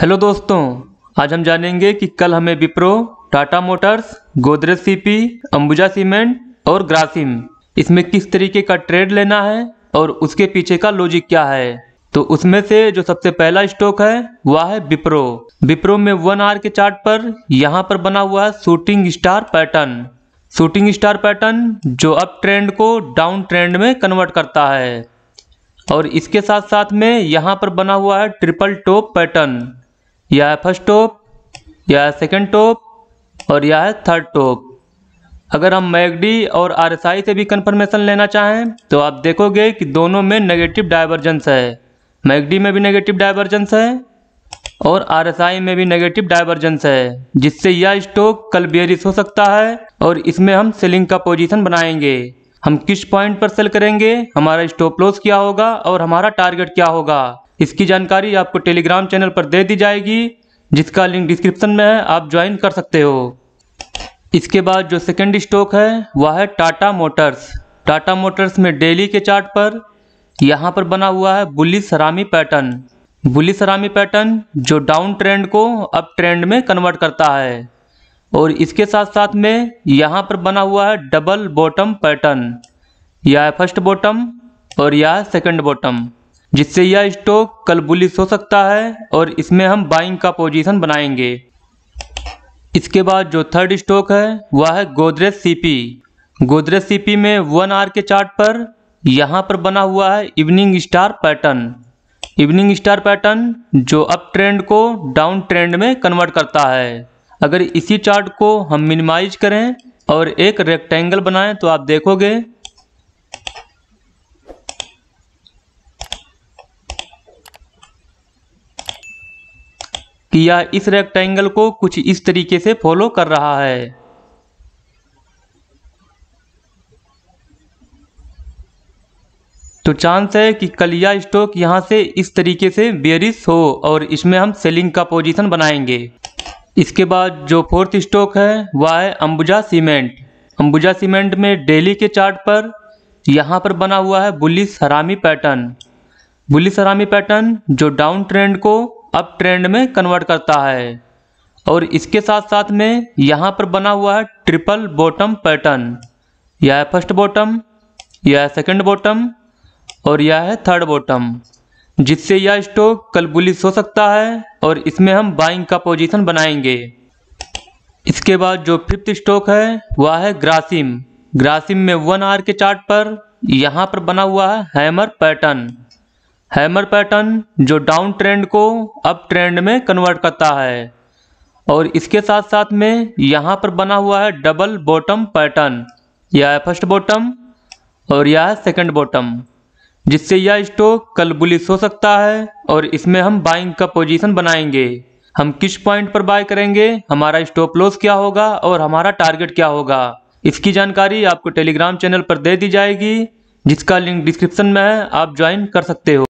hello दोस्तों आज हम जानेंगे कि कल हमें Wipro Tata Motors Godrej CP Ambuja Cement और ग्रासिम इसमें किस तरीके का ट्रेड लेना है और उसके पीछे का लॉजिक क्या है तो उसमें से जो सबसे पहला स्टॉक है वह है विप्रो विप्रो में वन आर के चार्ट पर यहाँ पर बना हुआ है shooting star pattern shooting star pattern जो अप ट्रेंड को डाउन ट्रेंड में कन्वर्ट करता है और इसके साथ साथ में यहाँ पर बना हुआ है ट्रिपल टॉप पैटर्न यह है फर्स्ट टॉप यह है सेकेंड टॉप और यह है थर्ड टॉप अगर हम मैगडी और आर से भी कन्फर्मेशन लेना चाहें तो आप देखोगे कि दोनों में नेगेटिव डाइवर्जेंस है मैगडी में भी नेगेटिव डाइवर्जेंस है और आर में भी नेगेटिव डाइवर्जेंस है जिससे यह स्टॉक कल बेरिस हो सकता है और इसमें हम सेलिंग का पोजीशन बनाएंगे हम किस पॉइंट पर सेल करेंगे हमारा स्टॉप लॉस क्या होगा और हमारा टारगेट क्या होगा इसकी जानकारी आपको टेलीग्राम चैनल पर दे दी जाएगी जिसका लिंक डिस्क्रिप्शन में है आप ज्वाइन कर सकते हो इसके बाद जो सेकेंड स्टॉक है वह है टाटा मोटर्स टाटा मोटर्स में डेली के चार्ट पर यहाँ पर बना हुआ है bullish harami pattern bullish harami pattern जो डाउन ट्रेंड को अप ट्रेंड में कन्वर्ट करता है और इसके साथ साथ में यहाँ पर बना हुआ है डबल बॉटम पैटर्न यह है फर्स्ट बॉटम और यह है सेकंड बॉटम जिससे यह स्टॉक कल बुलिस हो सकता है और इसमें हम बाइंग का पोजीशन बनाएंगे इसके बाद जो थर्ड स्टॉक है वह है गोदरेज सीपी गोदरेज सीपी में वन आर के चार्ट पर यहाँ पर बना हुआ है evening star pattern evening star pattern जो अप ट्रेंड को डाउन ट्रेंड में कन्वर्ट करता है अगर इसी चार्ट को हम मिनिमाइज करें और एक रेक्टेंगल बनाएं तो आप देखोगे कि यह इस रेक्टेंगल को कुछ इस तरीके से फॉलो कर रहा है तो चांस है कि कल यह स्टॉक यहाँ से इस तरीके से बेरिस हो और इसमें हम सेलिंग का पोजीशन बनाएंगे इसके बाद जो फोर्थ स्टॉक है वह है अंबुजा सीमेंट अंबुजा सीमेंट में डेली के चार्ट पर यहाँ पर बना हुआ है bullish harami pattern bullish harami pattern जो डाउन ट्रेंड को अप ट्रेंड में कन्वर्ट करता है और इसके साथ साथ में यहाँ पर बना हुआ है ट्रिपल बॉटम पैटर्न यह है फर्स्ट बॉटम यह है सेकेंड बॉटम और यह है थर्ड बॉटम जिससे यह स्टॉक कल बुलिस हो सकता है और इसमें हम बाइंग का पोजीशन बनाएंगे इसके बाद जो फिफ्थ स्टॉक है वह है ग्रासिम ग्रासिम में वन आर के चार्ट पर यहाँ पर बना हुआ है हैमर पैटर्न हैमर पैटर्न जो डाउन ट्रेंड को अप ट्रेंड में कन्वर्ट करता है और इसके साथ साथ में यहाँ पर बना हुआ है डबल बॉटम पैटर्न यह है फर्स्ट बॉटम और यह है सेकेंड बॉटम जिससे यह स्टॉक कल बुलिस हो सकता है और इसमें हम बाइंग का पोजीशन बनाएंगे हम किस पॉइंट पर बाय करेंगे हमारा स्टॉप लॉस क्या होगा और हमारा टारगेट क्या होगा इसकी जानकारी आपको टेलीग्राम चैनल पर दे दी जाएगी जिसका लिंक डिस्क्रिप्शन में है आप ज्वाइन कर सकते हो